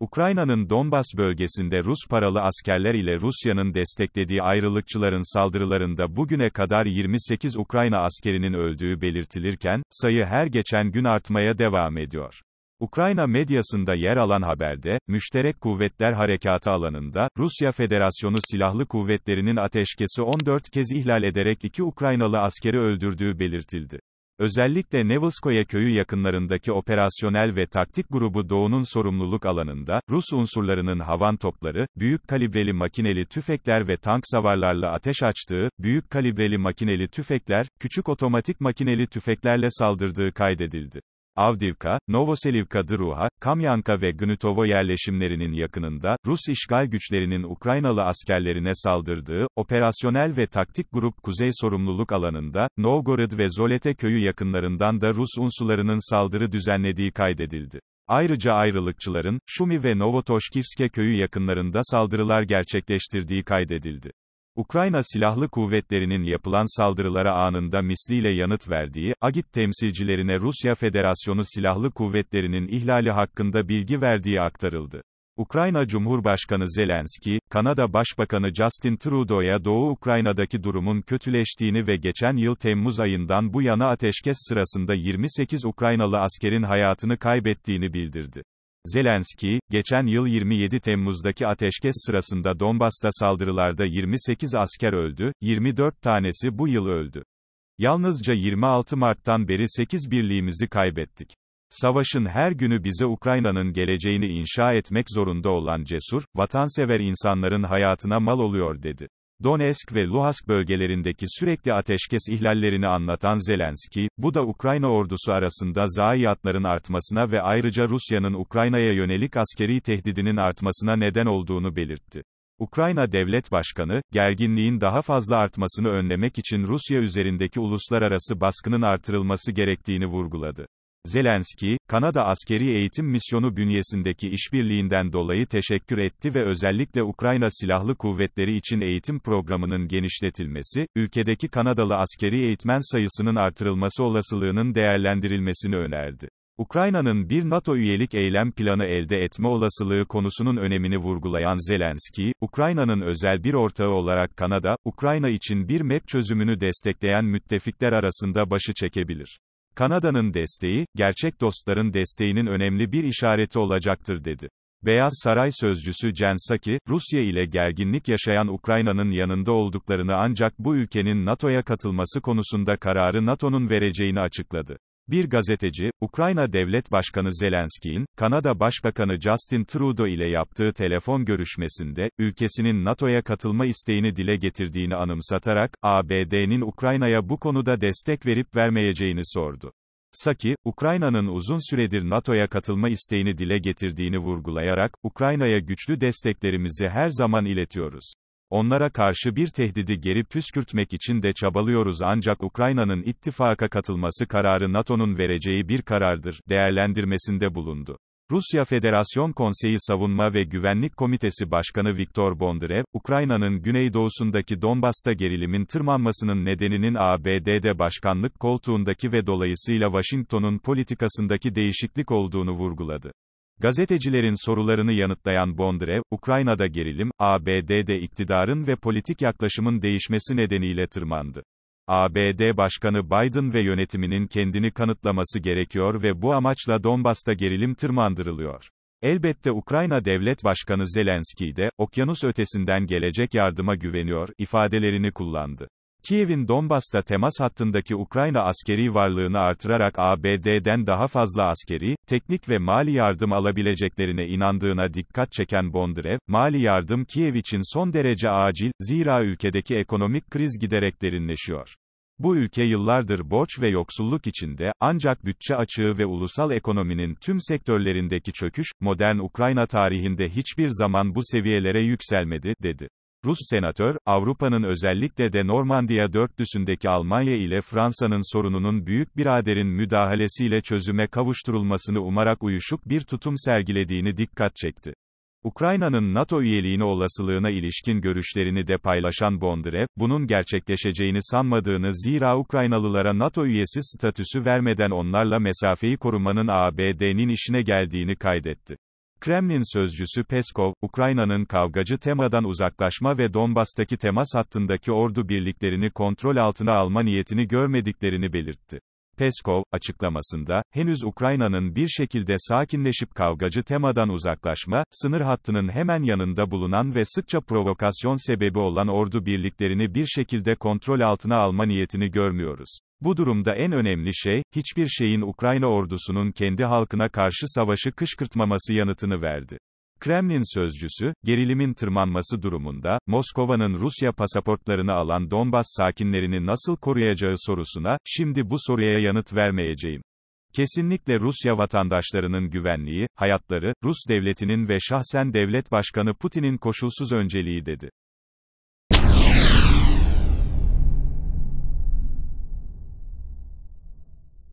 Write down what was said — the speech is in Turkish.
Ukrayna'nın Donbas bölgesinde Rus paralı askerler ile Rusya'nın desteklediği ayrılıkçıların saldırılarında bugüne kadar 28 Ukrayna askerinin öldüğü belirtilirken, sayı her geçen gün artmaya devam ediyor. Ukrayna medyasında yer alan haberde, Müşterek Kuvvetler Harekatı alanında, Rusya Federasyonu Silahlı Kuvvetleri'nin ateşkesi 14 kez ihlal ederek iki Ukraynalı askeri öldürdüğü belirtildi. Özellikle Nevoskoye köyü yakınlarındaki operasyonel ve taktik grubu Doğu'nun sorumluluk alanında, Rus unsurlarının havan topları, büyük kalibreli makineli tüfekler ve tank savarlarla ateş açtığı, büyük kalibreli makineli tüfekler, küçük otomatik makineli tüfeklerle saldırdığı kaydedildi. Avdivka, Novoselivka Druha, Kamyanka ve Gnutovo yerleşimlerinin yakınında, Rus işgal güçlerinin Ukraynalı askerlerine saldırdığı, operasyonel ve taktik grup Kuzey Sorumluluk alanında, Novgorod ve Zolete köyü yakınlarından da Rus unsularının saldırı düzenlediği kaydedildi. Ayrıca ayrılıkçıların, Şumi ve Novotoshkivske köyü yakınlarında saldırılar gerçekleştirdiği kaydedildi. Ukrayna Silahlı Kuvvetleri'nin yapılan saldırılara anında misliyle yanıt verdiği, AGİT temsilcilerine Rusya Federasyonu Silahlı Kuvvetleri'nin ihlali hakkında bilgi verdiği aktarıldı. Ukrayna Cumhurbaşkanı Zelenski, Kanada Başbakanı Justin Trudeau'ya Doğu Ukrayna'daki durumun kötüleştiğini ve geçen yıl Temmuz ayından bu yana ateşkes sırasında 28 Ukraynalı askerin hayatını kaybettiğini bildirdi. Zelenski, geçen yıl 27 Temmuz'daki ateşkes sırasında Donbas'ta saldırılarda 28 asker öldü, 24 tanesi bu yıl öldü. Yalnızca 26 Mart'tan beri 8 birliğimizi kaybettik. Savaşın her günü bize Ukrayna'nın geleceğini inşa etmek zorunda olan cesur, vatansever insanların hayatına mal oluyor dedi. Donetsk ve Luhansk bölgelerindeki sürekli ateşkes ihlallerini anlatan Zelenski, bu da Ukrayna ordusu arasında zayiatların artmasına ve ayrıca Rusya'nın Ukrayna'ya yönelik askeri tehdidinin artmasına neden olduğunu belirtti. Ukrayna Devlet Başkanı, gerginliğin daha fazla artmasını önlemek için Rusya üzerindeki uluslararası baskının artırılması gerektiğini vurguladı. Zelenski, Kanada Askeri Eğitim Misyonu bünyesindeki işbirliğinden dolayı teşekkür etti ve özellikle Ukrayna Silahlı Kuvvetleri için eğitim programının genişletilmesi, ülkedeki Kanadalı askeri eğitmen sayısının artırılması olasılığının değerlendirilmesini önerdi. Ukrayna'nın bir NATO üyelik eylem planı elde etme olasılığı konusunun önemini vurgulayan Zelenski, Ukrayna'nın özel bir ortağı olarak Kanada, Ukrayna için bir MEP çözümünü destekleyen müttefikler arasında başı çekebilir. Kanada'nın desteği, gerçek dostların desteğinin önemli bir işareti olacaktır dedi. Beyaz Saray sözcüsü Jen Psaki, Rusya ile gerginlik yaşayan Ukrayna'nın yanında olduklarını ancak bu ülkenin NATO'ya katılması konusunda kararı NATO'nun vereceğini açıkladı. Bir gazeteci, Ukrayna Devlet Başkanı Zelenski'nin, Kanada Başbakanı Justin Trudeau ile yaptığı telefon görüşmesinde, ülkesinin NATO'ya katılma isteğini dile getirdiğini anımsatarak, ABD'nin Ukrayna'ya bu konuda destek verip vermeyeceğini sordu. Saki, Ukrayna'nın uzun süredir NATO'ya katılma isteğini dile getirdiğini vurgulayarak, Ukrayna'ya güçlü desteklerimizi her zaman iletiyoruz. Onlara karşı bir tehdidi geri püskürtmek için de çabalıyoruz ancak Ukrayna'nın ittifaka katılması kararı NATO'nun vereceği bir karardır, değerlendirmesinde bulundu. Rusya Federasyon Konseyi Savunma ve Güvenlik Komitesi Başkanı Viktor Bondarev, Ukrayna'nın güneydoğusundaki Donbas'ta gerilimin tırmanmasının nedeninin ABD'de başkanlık koltuğundaki ve dolayısıyla Washington'un politikasındaki değişiklik olduğunu vurguladı. Gazetecilerin sorularını yanıtlayan Bondre, Ukrayna'da gerilim, ABD'de iktidarın ve politik yaklaşımın değişmesi nedeniyle tırmandı. ABD Başkanı Biden ve yönetiminin kendini kanıtlaması gerekiyor ve bu amaçla Donbas'ta gerilim tırmandırılıyor. Elbette Ukrayna Devlet Başkanı Zelenski de, okyanus ötesinden gelecek yardıma güveniyor, ifadelerini kullandı. Kiev'in Donbas'ta temas hattındaki Ukrayna askeri varlığını artırarak ABD'den daha fazla askeri, teknik ve mali yardım alabileceklerine inandığına dikkat çeken Bondarev, mali yardım Kiev için son derece acil, zira ülkedeki ekonomik kriz giderek derinleşiyor. Bu ülke yıllardır borç ve yoksulluk içinde, ancak bütçe açığı ve ulusal ekonominin tüm sektörlerindeki çöküş, modern Ukrayna tarihinde hiçbir zaman bu seviyelere yükselmedi, dedi. Rus senatör, Avrupa'nın özellikle de Normandiya dörtlüsündeki Almanya ile Fransa'nın sorununun büyük biraderin müdahalesiyle çözüme kavuşturulmasını umarak uyuşuk bir tutum sergilediğini dikkat çekti. Ukrayna'nın NATO üyeliğine olasılığına ilişkin görüşlerini de paylaşan Bondarev, bunun gerçekleşeceğini sanmadığını zira Ukraynalılara NATO üyesi statüsü vermeden onlarla mesafeyi korumanın ABD'nin işine geldiğini kaydetti. Kremlin sözcüsü Peskov, Ukrayna'nın kavgacı temadan uzaklaşma ve Donbas'taki temas hattındaki ordu birliklerini kontrol altına alma niyetini görmediklerini belirtti. Peskov, açıklamasında, henüz Ukrayna'nın bir şekilde sakinleşip kavgacı temadan uzaklaşma, sınır hattının hemen yanında bulunan ve sıkça provokasyon sebebi olan ordu birliklerini bir şekilde kontrol altına alma niyetini görmüyoruz. Bu durumda en önemli şey, hiçbir şeyin Ukrayna ordusunun kendi halkına karşı savaşı kışkırtmaması yanıtını verdi. Kremlin sözcüsü, gerilimin tırmanması durumunda, Moskova'nın Rusya pasaportlarını alan Donbas sakinlerini nasıl koruyacağı sorusuna, şimdi bu soruya yanıt vermeyeceğim. Kesinlikle Rusya vatandaşlarının güvenliği, hayatları, Rus devletinin ve şahsen devlet başkanı Putin'in koşulsuz önceliği dedi.